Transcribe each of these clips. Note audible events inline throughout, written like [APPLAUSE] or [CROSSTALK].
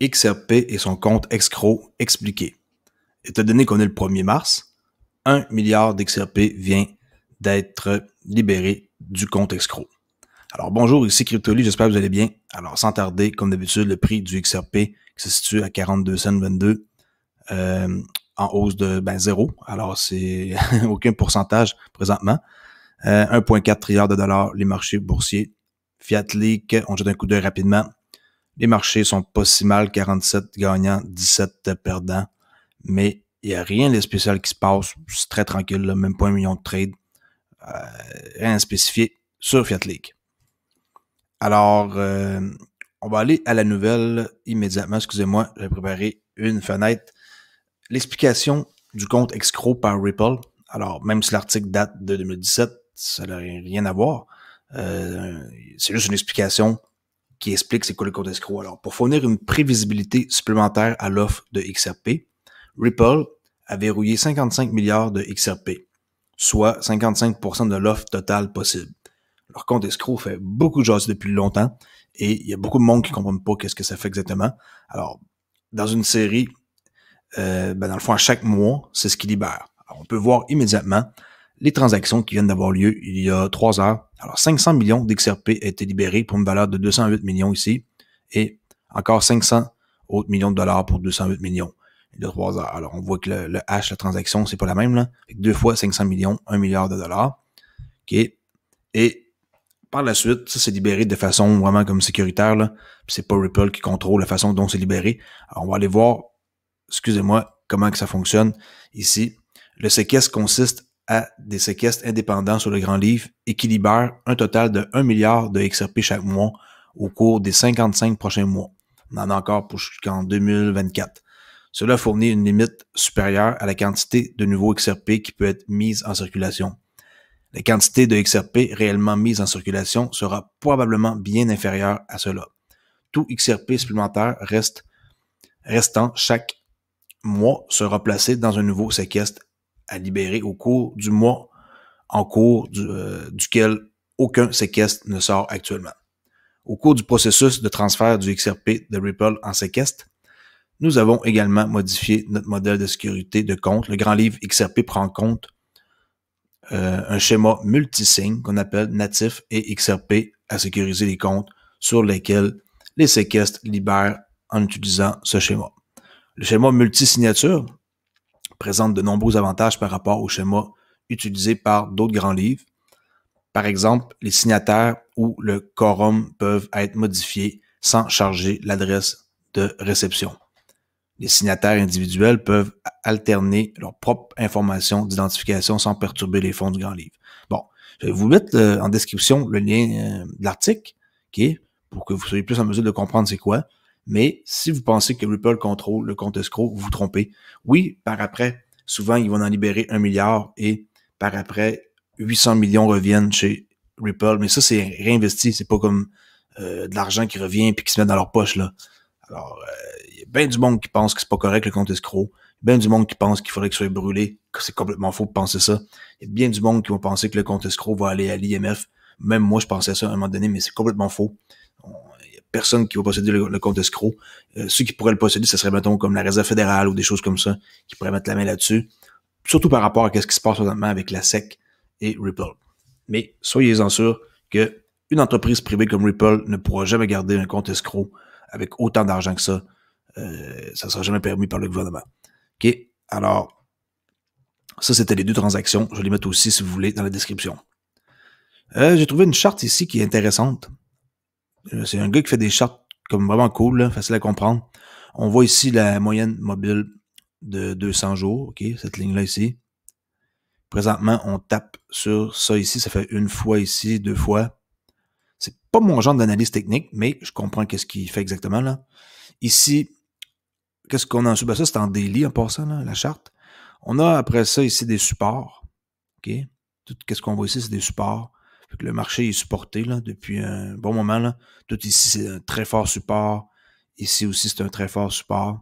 XRP et son compte excro expliqué. Étant donné qu'on est le 1er mars, 1 milliard d'XRP vient d'être libéré du compte excro Alors bonjour, ici Cryptoly, j'espère que vous allez bien. Alors sans tarder, comme d'habitude, le prix du XRP qui se situe à 42 cents 22 en hausse de ben, zéro. Alors c'est [LAUGHS] aucun pourcentage présentement. 1,4 euh, trilliard de dollars les marchés boursiers. Fiat Leak, on jette un coup d'œil rapidement. Les marchés sont pas si mal, 47 gagnants, 17 perdants, mais il n'y a rien de spécial qui se passe. C'est très tranquille, même pas un million de trades. Euh, rien rien spécifié sur Fiat League. Alors, euh, on va aller à la nouvelle immédiatement. Excusez-moi, j'ai préparé une fenêtre. L'explication du compte Excro par Ripple. Alors, même si l'article date de 2017, ça n'a rien à voir. Euh, c'est juste une explication qui explique c'est quoi le compte escroc. Alors, pour fournir une prévisibilité supplémentaire à l'offre de XRP, Ripple a verrouillé 55 milliards de XRP, soit 55% de l'offre totale possible. Leur compte escroc fait beaucoup de choses depuis longtemps et il y a beaucoup de monde qui ne comprennent pas qu'est-ce que ça fait exactement. Alors, dans une série, euh, ben, dans le fond, à chaque mois, c'est ce qui libère. on peut voir immédiatement les transactions qui viennent d'avoir lieu il y a trois heures. Alors, 500 millions d'XRP a été libéré pour une valeur de 208 millions ici et encore 500 autres millions de dollars pour 208 millions il y a trois heures. Alors, on voit que le, le hash, la transaction, c'est pas la même, là. deux fois 500 millions, un milliard de dollars. OK. Et par la suite, ça s'est libéré de façon vraiment comme sécuritaire, là. c'est pas Ripple qui contrôle la façon dont c'est libéré. Alors, on va aller voir, excusez-moi, comment que ça fonctionne ici. Le séquestre consiste à des séquestres indépendants sur le Grand Livre et un total de 1 milliard de XRP chaque mois au cours des 55 prochains mois. On en a encore pour jusqu'en 2024. Cela fournit une limite supérieure à la quantité de nouveaux XRP qui peut être mise en circulation. La quantité de XRP réellement mise en circulation sera probablement bien inférieure à cela. Tout XRP supplémentaire reste, restant chaque mois sera placé dans un nouveau séquestre à libérer au cours du mois en cours euh, duquel aucun séquestre ne sort actuellement. Au cours du processus de transfert du XRP de Ripple en séquestre, nous avons également modifié notre modèle de sécurité de compte. Le grand livre XRP prend en compte euh, un schéma multisigne qu'on appelle natif et XRP à sécuriser les comptes sur lesquels les séquestres libèrent en utilisant ce schéma. Le schéma multisignature présente de nombreux avantages par rapport au schéma utilisé par d'autres grands livres. Par exemple, les signataires ou le quorum peuvent être modifiés sans charger l'adresse de réception. Les signataires individuels peuvent alterner leurs propres informations d'identification sans perturber les fonds du grand livre. Bon, je vais vous mettre euh, en description le lien euh, de l'article, pour que vous soyez plus en mesure de comprendre c'est quoi. Mais si vous pensez que Ripple contrôle le compte escroc, vous vous trompez. Oui, par après, souvent, ils vont en libérer un milliard et par après, 800 millions reviennent chez Ripple. Mais ça, c'est réinvesti. C'est pas comme euh, de l'argent qui revient puis qui se met dans leur poche, là. Alors, il euh, y a bien du monde qui pense que c'est pas correct le compte escroc. Bien du monde qui pense qu'il faudrait que ce soit brûlé, c'est complètement faux de penser ça. Il y a bien du monde qui vont penser que le compte escroc va aller à l'IMF. Même moi, je pensais ça à un moment donné, mais c'est complètement faux personne qui va posséder le, compte escroc. Euh, ceux qui pourraient le posséder, ce serait, mettons, comme la Réserve fédérale ou des choses comme ça, qui pourraient mettre la main là-dessus. Surtout par rapport à ce qui se passe présentement avec la SEC et Ripple. Mais soyez-en sûrs que une entreprise privée comme Ripple ne pourra jamais garder un compte escroc avec autant d'argent que ça. Euh, ça ne sera jamais permis par le gouvernement. OK? Alors, ça, c'était les deux transactions. Je vais les mettre aussi, si vous voulez, dans la description. Euh, j'ai trouvé une charte ici qui est intéressante. Euh, c'est un gars qui fait des chartes comme vraiment cool, facile à comprendre. On voit ici la moyenne mobile de 200 jours, OK, cette ligne-là ici. Présentement, on tape sur ça ici, ça fait une fois ici, deux fois. C'est pas mon genre d'analyse technique, mais je comprends qu'est-ce qu'il fait exactement là. Ici, qu'est-ce qu'on a en dessous? Ben ça, c'est en daily en passant, la charte. On a après ça ici des supports. OK? Tout ce qu'on voit ici, c'est des supports le marché est supporté là, depuis un bon moment. Là. Tout ici, c'est un très fort support. Ici aussi, c'est un très fort support.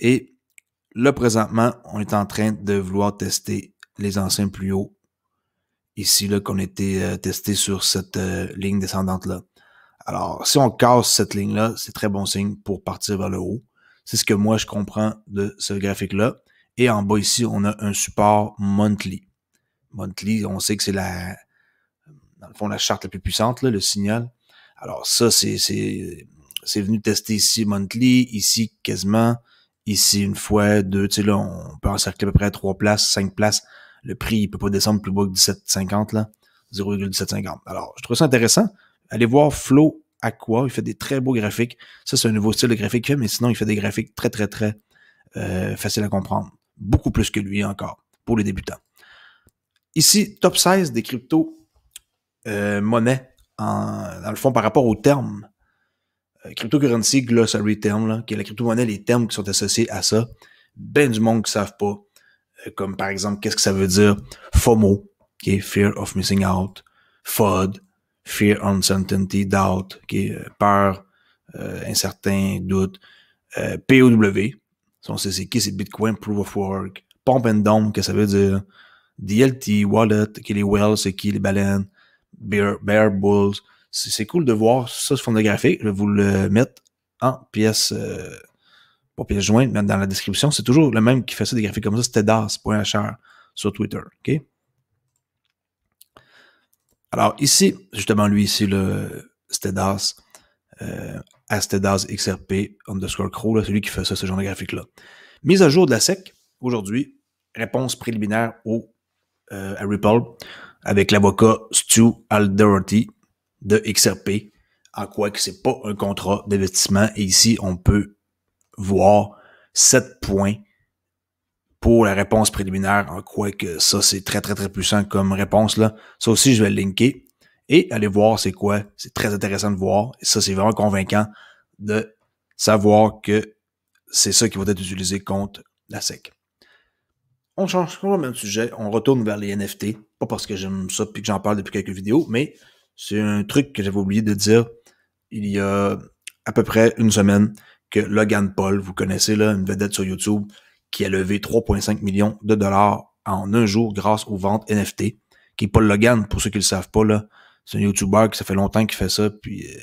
Et là, présentement, on est en train de vouloir tester les anciens plus hauts. Ici, là, qu'on était euh, testé sur cette euh, ligne descendante-là. Alors, si on casse cette ligne-là, c'est très bon signe pour partir vers le haut. C'est ce que moi, je comprends de ce graphique-là. Et en bas ici, on a un support monthly. Monthly, on sait que c'est la, dans le fond, la charte la plus puissante, le signal. Alors ça, c'est, c'est, c'est venu tester ici monthly, ici quasiment, ici une fois, deux, tu sais, là, on peut encercler à peu près trois places, cinq places. Le prix, il peut pas descendre plus bas que 17,50, là. 0,1750. Alors, je trouve ça intéressant. Allez voir Flow quoi Il fait des très beaux graphiques. Ça, c'est un nouveau style de graphique mais sinon, il fait des graphiques très, très, très euh, faciles à comprendre. Beaucoup plus que lui encore, pour les débutants. Ici, top 16 des cryptos euh, monnaie, en, dans le fond, par rapport aux termes. Euh, cryptocurrency, glossary term, là, qui est la crypto-monnaie, les termes qui sont associés à ça, ben du monde qui savent pas. Euh, comme par exemple, qu'est-ce que ça veut dire FOMO, qui est Fear of Missing Out, FOD, Fear, Uncertainty, Doubt, qui est euh, peur, incertain, doute, POW, on sait c'est Bitcoin, Proof of Work, Pump and Dome, que ça veut dire, DLT, Wallet, qui est les Wells, c'est qui les baleines, Bear, Bear Bulls. C'est cool de voir ça de graphique, Je vais vous le mettre en pièce, euh, pas pièce jointe, mais dans la description. C'est toujours le même qui fait ça, des graphiques comme ça. C'était sur Twitter. OK? Alors ici, justement, lui ici, le Stedas, euh, XRP underscore Crow, c'est celui qui fait ça, ce genre de graphique-là. Mise à jour de la SEC, aujourd'hui, réponse préliminaire au, euh, à Ripple avec l'avocat Stu Alderty de XRP, en quoi que c'est pas un contrat d'investissement. Et ici, on peut voir 7 points pour la réponse préliminaire, en quoi que ça, c'est très, très, très puissant comme réponse, là. Ça aussi, je vais le linker. Et aller voir c'est quoi. C'est très intéressant de voir. Et ça, c'est vraiment convaincant de savoir que c'est ça qui va être utilisé contre la SEC. On change complètement le même sujet. On retourne vers les NFT pas parce que j'aime ça puis que j'en parle depuis quelques vidéos, mais c'est un truc que j'avais oublié de dire il y a à peu près une semaine que Logan Paul, vous connaissez là, une vedette sur YouTube, qui a levé 3,5 millions de dollars en un jour grâce aux ventes NFT, qui est Paul Logan, pour ceux qui le savent pas, là. C'est un YouTuber qui ça fait longtemps qu'il fait ça, puis euh,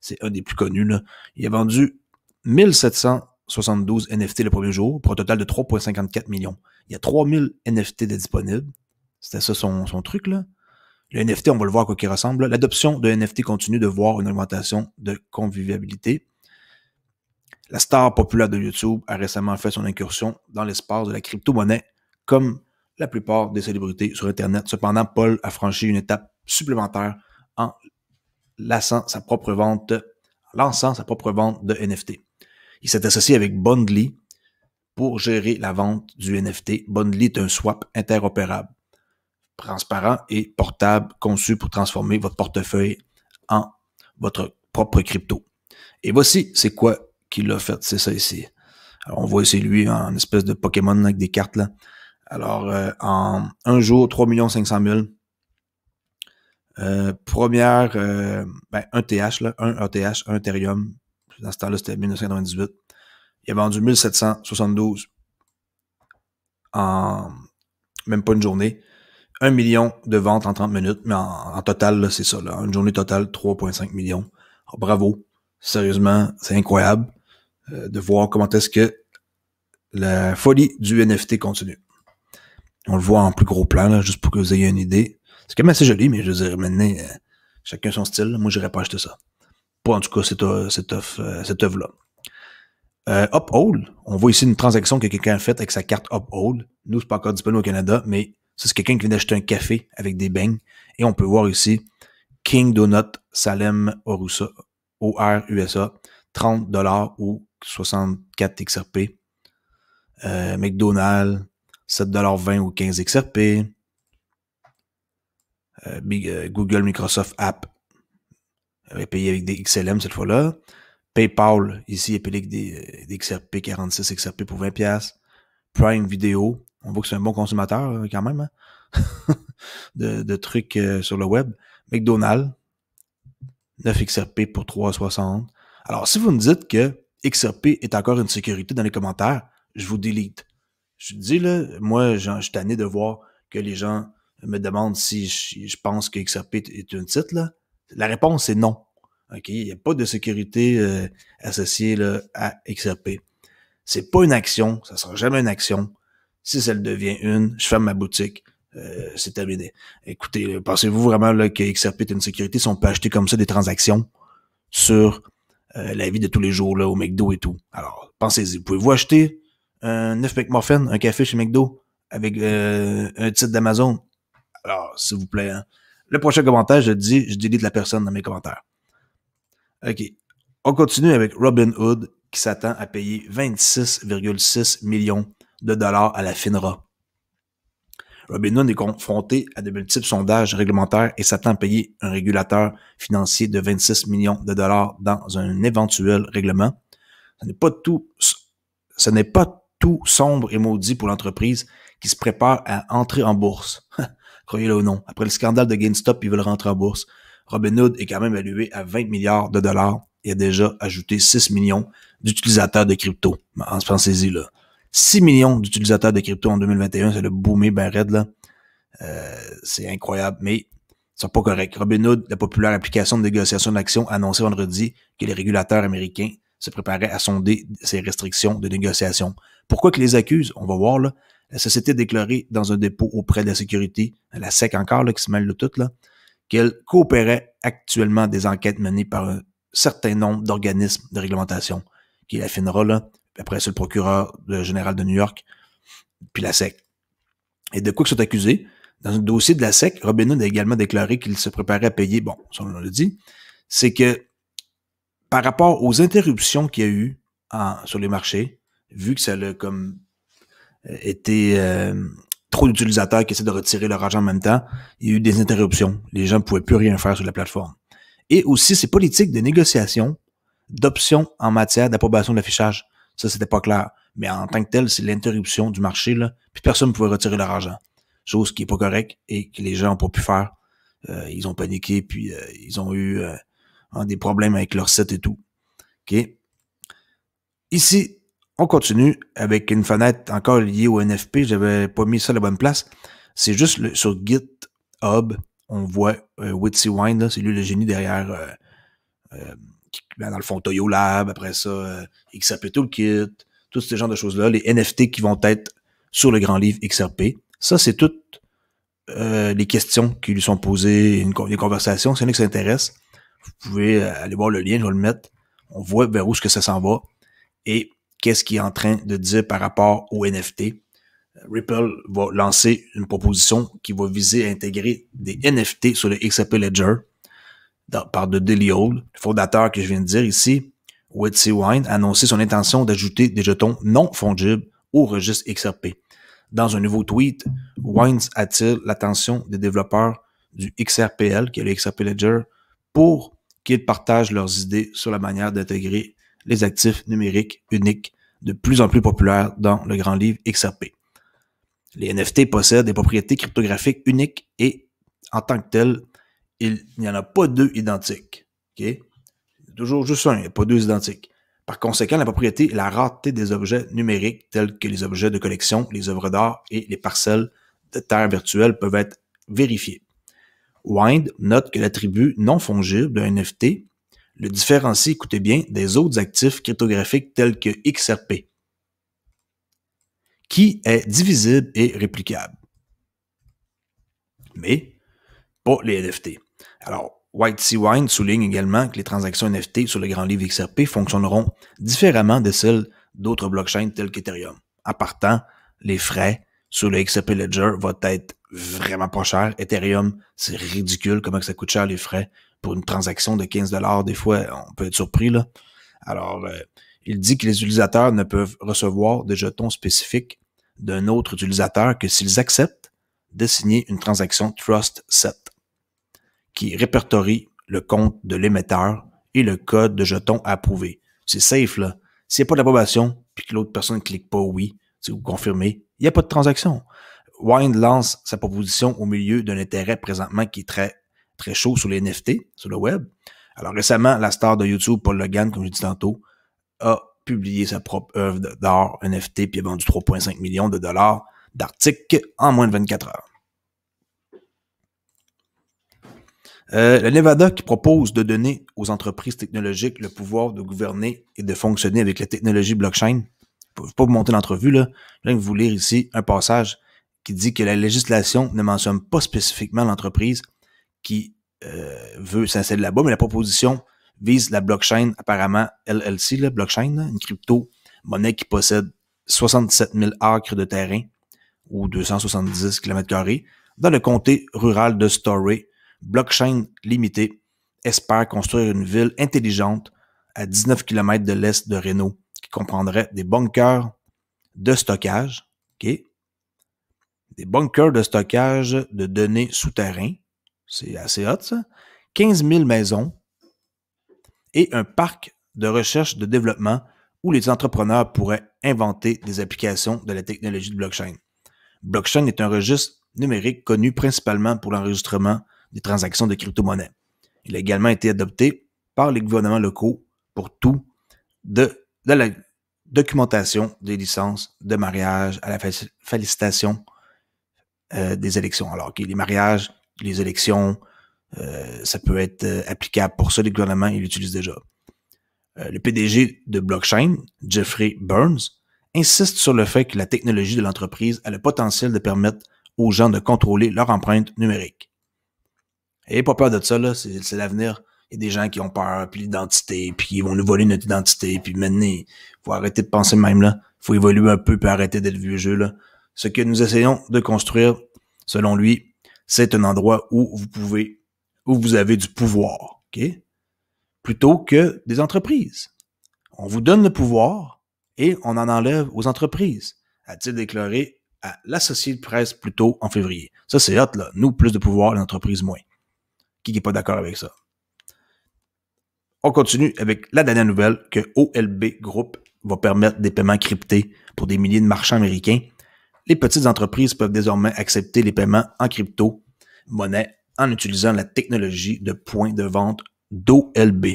c'est un des plus connus, là. Il a vendu 1772 NFT le premier jour, pour un total de 3,54 millions. Il y a 3000 NFT de disponibles. C'était ça son, truc, là. Le NFT, on va le voir à quoi qu'il ressemble. L'adoption de NFT continue de voir une augmentation de convivialité. La star populaire de YouTube a récemment fait son incursion dans l'espace de la crypto-monnaie, comme la plupart des célébrités sur Internet. Cependant, Paul a franchi une étape supplémentaire en lançant sa propre vente, lançant sa propre vente de NFT. Il s'est associé avec Bondly pour gérer la vente du NFT. Bondly est un swap interopérable transparent et portable conçu pour transformer votre portefeuille en votre propre crypto. Et voici, c'est quoi qu'il a fait, c'est ça ici. on voit ici lui en espèce de Pokémon avec des cartes Alors, euh, en un jour, 3 500 000. première, euh, ben, un TH, là, un ETH, un Ethereum. Dans ce temps-là, c'était 1998. Il a vendu 1772 en même pas une journée. 1 million de ventes en 30 minutes, mais en, total, c'est ça, là, une journée totale, 3,5 millions. Ah, bravo, sérieusement, c'est incroyable euh, de voir comment est-ce que la folie du NFT continue. On le voit en plus gros plan, juste pour que vous ayez une idée. C'est quand même assez joli, mais je veux dire, maintenant, euh, chacun son style. Moi, j'irais pas acheter ça. Pas en tout cas cette, euh, cette, cette œuvre-là. Euh, Uphold, on voit ici une transaction que quelqu'un a faite avec sa carte Uphold. Nous, c'est pas encore disponible au Canada, mais c'est quelqu'un qui vient d'acheter un café avec des beignes. Et on peut voir ici King Donut Salem Orusa, o 30 dollars ou 64 XRP. Euh, McDonald's, 7,20$ ou 15 XRP. Euh, euh, Google, Microsoft App, est payé avec des XLM cette fois-là. PayPal, ici, est payé avec des, euh, des, XRP, 46 XRP pour 20$. Prime Video, on voit que c'est un bon consommateur quand même hein, [LAUGHS] de, trucs euh, sur le web. McDonald's, 9 XRP pour 3,60. Alors, si vous me dites que XRP est encore une sécurité dans les commentaires, je vous délite. Je dis là, moi, je suis tanné de voir que les gens me demandent si je, pense que XRP est une titre. La réponse est non. OK? Il n'y a pas de sécurité euh, associée à XRP. C'est pas une action, ça sera jamais une action. Si ça devient une, je ferme ma boutique. Euh, c'est terminé. Écoutez, pensez-vous vraiment là, que XRP est une sécurité si on peut acheter comme ça des transactions sur euh, la vie de tous les jours là, au McDo et tout? Alors, pensez-y. Pouvez-vous acheter un 9 McMorphin, un café chez McDo avec euh, un titre d'Amazon? Alors, s'il vous plaît. Hein. Le prochain commentaire, je dis, je délite la personne dans mes commentaires. OK. On continue avec Robin Hood qui s'attend à payer 26,6 millions de dollars à la FINRA. Robin est confronté à de multiples sondages réglementaires et s'attend à payer un régulateur financier de 26 millions de dollars dans un éventuel règlement. Ce n'est pas tout, ce n'est pas tout sombre et maudit pour l'entreprise qui se prépare à entrer en bourse. [LAUGHS] Croyez-le ou non. Après le scandale de GameStop, ils veulent rentrer en bourse. Robinhood est quand même évalué à 20 milliards de dollars et a déjà ajouté 6 millions d'utilisateurs de crypto. Pensez-y, là. 6 millions d'utilisateurs de crypto en 2021. C'est le boomé ben raide, là. Euh, c'est incroyable, mais c'est pas correct. Robinhood, la populaire application de négociation d'actions, annoncé vendredi que les régulateurs américains se préparaient à sonder ces restrictions de négociation. Pourquoi qu'ils les accusent? On va voir, là. La société déclaré dans un dépôt auprès de la sécurité, la SEC encore, là, qui se mêle de tout, là, qu'elle coopérait actuellement des enquêtes menées par un certain nombre d'organismes de réglementation, qui affinera, là, après c'est le procureur général de New York, puis la SEC. Et de quoi qu'ils sont accusés? Dans un dossier de la SEC, Robin Hood a également déclaré qu'il se préparait à payer, bon, ça on l'a dit, c'est que par rapport aux interruptions qu'il y a eu sur les marchés, vu que ça a comme euh, été euh, trop d'utilisateurs qui essaient de retirer leur argent en même temps, il y a eu des interruptions. Les gens ne pouvaient plus rien faire sur la plateforme. Et aussi ces politiques de négociation d'options en matière d'approbation de l'affichage. Ça, c'était pas clair. Mais en tant que tel, c'est l'interruption du marché, là. Puis personne ne pouvait retirer leur argent. Chose qui est pas correcte et que les gens n'ont pas pu faire. Euh, ils ont paniqué, puis euh, ils ont eu euh, des problèmes avec leur set et tout. OK? Ici, on continue avec une fenêtre encore liée au NFP. J'avais pas mis ça à la bonne place. C'est juste sur GitHub, on voit Witsy Wine, c'est lui le génie derrière ben, dans le fond, Toyo Lab, après ça, euh, XRP Toolkit, tous ces genre de choses-là, les NFT qui vont être sur le grand livre XRP. Ça, c'est toutes euh, les questions qui lui sont posées, une, les conversations. S'il y en a qui s'intéressent, vous pouvez euh, aller voir le lien, je vais le mettre. On voit vers où ce que ça s'en va et qu'est-ce qu'il est en train de dire par rapport aux NFT. Ripple va lancer une proposition qui va viser à intégrer des NFT sur le XRP Ledger par de Daily Hold, le fondateur que je viens de dire ici, Whitsey Wine, a annoncé son intention d'ajouter des jetons non fongibles au registre XRP. Dans un nouveau tweet, Wines attire l'attention des développeurs du XRPL, qui est le XRP Ledger, pour qu'ils partagent leurs idées sur la manière d'intégrer les actifs numériques uniques de plus en plus populaires dans le grand livre XRP. Les NFT possèdent des propriétés cryptographiques uniques et, en tant que telles, il n'y en a pas deux identiques. Okay? Toujours juste un, il n'y a pas deux identiques. Par conséquent, la propriété et la rareté des objets numériques tels que les objets de collection, les œuvres d'art et les parcelles de terre virtuelles, peuvent être vérifiées. Wind note que l'attribut non fongible d'un NFT le différencie, écoutez bien, des autres actifs cryptographiques tels que XRP, qui est divisible et réplicable. Mais pas les NFT. Alors, White Sea Wine souligne également que les transactions NFT sur le grand livre XRP fonctionneront différemment de celles d'autres blockchains telles qu'Ethereum. En partant, les frais sur le XRP Ledger vont être vraiment pas chers. Ethereum, c'est ridicule comment ça coûte cher les frais pour une transaction de 15 dollars. Des fois, on peut être surpris là. Alors, euh, il dit que les utilisateurs ne peuvent recevoir des jetons spécifiques d'un autre utilisateur que s'ils acceptent de signer une transaction Trust Set qui répertorie le compte de l'émetteur et le code de jeton approuvé. C'est safe, là. S'il n'y a pas d'approbation, puis que l'autre personne ne clique pas oui, si vous confirmez, il n'y a pas de transaction. Wine lance sa proposition au milieu d'un intérêt présentement qui est très, très chaud sur les NFT, sur le web. Alors récemment, la star de YouTube, Paul Logan, comme je dit tantôt, a publié sa propre œuvre d'art NFT puis a vendu 3,5 millions de dollars d'articles en moins de 24 heures. Euh, le Nevada qui propose de donner aux entreprises technologiques le pouvoir de gouverner et de fonctionner avec la technologie blockchain. Je ne pas vous monter l'entrevue, là. Je viens vous lire ici un passage qui dit que la législation ne mentionne pas spécifiquement l'entreprise qui euh, veut s'installer là-bas, mais la proposition vise la blockchain, apparemment LLC, la blockchain, une crypto-monnaie qui possède 67 000 acres de terrain ou 270 km dans le comté rural de Story, blockchain Limité espère construire une ville intelligente à 19 km de l'est de Reno qui comprendrait des bunkers de stockage, des bunkers de stockage de données souterrains, c'est assez hot ça, 15 000 maisons et un parc de recherche de développement où les entrepreneurs pourraient inventer des applications de la technologie de blockchain. Blockchain est un registre numérique connu principalement pour l'enregistrement des transactions de crypto monnaie Il a également été adopté par les gouvernements locaux pour tout de, la documentation des licences de mariage à la félicitation euh, des élections. Alors, les mariages, les élections, euh, ça peut être euh, applicable pour ça, les gouvernements, ils l'utilisent déjà. le PDG de Blockchain, Jeffrey Burns, insiste sur le fait que la technologie de l'entreprise a le potentiel de permettre aux gens de contrôler leur empreinte numérique. Et pas peur de ça, là, c'est l'avenir. Il y a des gens qui ont peur, puis l'identité, puis ils vont nous voler notre identité, puis maintenant, il faut arrêter de penser même là. faut évoluer un peu, puis arrêter d'être vieux jeu, là. Ce que nous essayons de construire, selon lui, c'est un endroit où vous pouvez, où vous avez du pouvoir, OK? Plutôt que des entreprises. On vous donne le pouvoir et on en enlève aux entreprises, a-t-il déclaré à l'associé de presse plus tôt en février. Ça, c'est hot, là. Nous, plus de pouvoir, les entreprises, moins qui n'est pas d'accord avec ça. On continue avec la dernière nouvelle que OLB Group va permettre des paiements cryptés pour des milliers de marchands américains. Les petites entreprises peuvent désormais accepter les paiements en crypto-monnaie en utilisant la technologie de point de vente d'OLB.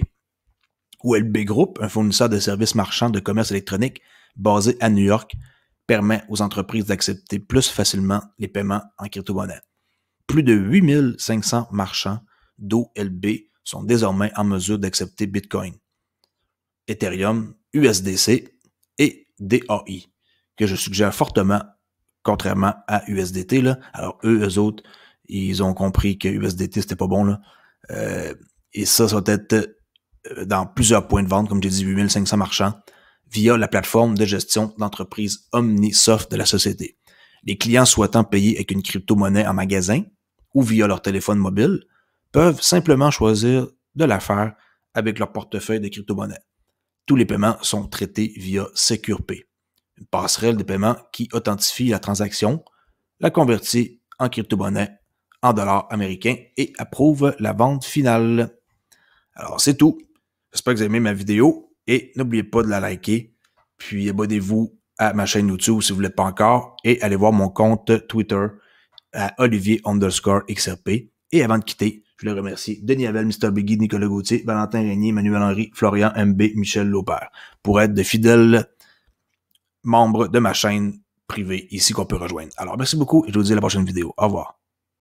OLB Group, un fournisseur de services marchands de commerce électronique basé à New York, permet aux entreprises d'accepter plus facilement les paiements en crypto-monnaie. Plus de 8500 marchands d'OLB sont désormais en mesure d'accepter Bitcoin, Ethereum, USDC et DAI, que je suggère fortement, contrairement à USDT. Alors, eux, eux autres, ils ont compris que USDT, c'était pas bon. Euh, et ça, ça va être euh, dans plusieurs points de vente, comme j'ai dit, 8500 marchands, via la plateforme de gestion d'entreprise Omnisoft de la société. Les clients souhaitant payer avec une crypto-monnaie en magasin ou via leur téléphone mobile peuvent simplement choisir de la faire avec leur portefeuille de crypto monnaie Tous les paiements sont traités via SecurePay, une passerelle de paiement qui authentifie la transaction, la convertit en crypto-monnaie, en dollars américains et approuve la vente finale. Alors c'est tout. J'espère que vous avez aimé ma vidéo et n'oubliez pas de la liker. Puis abonnez-vous à ma chaîne YouTube si vous ne l'êtes pas encore et allez voir mon compte Twitter à Olivier underscore XRP. Et avant de quitter, je voulais remercier Denis Avel, Mr. Biggie, Nicolas Gauthier, Valentin Régnier, Manuel Henry, Florian MB, Michel Laupert, pour être de fidèles membres de ma chaîne privée ici qu'on peut rejoindre. Alors, merci beaucoup et je vous dis à la prochaine vidéo. Au revoir.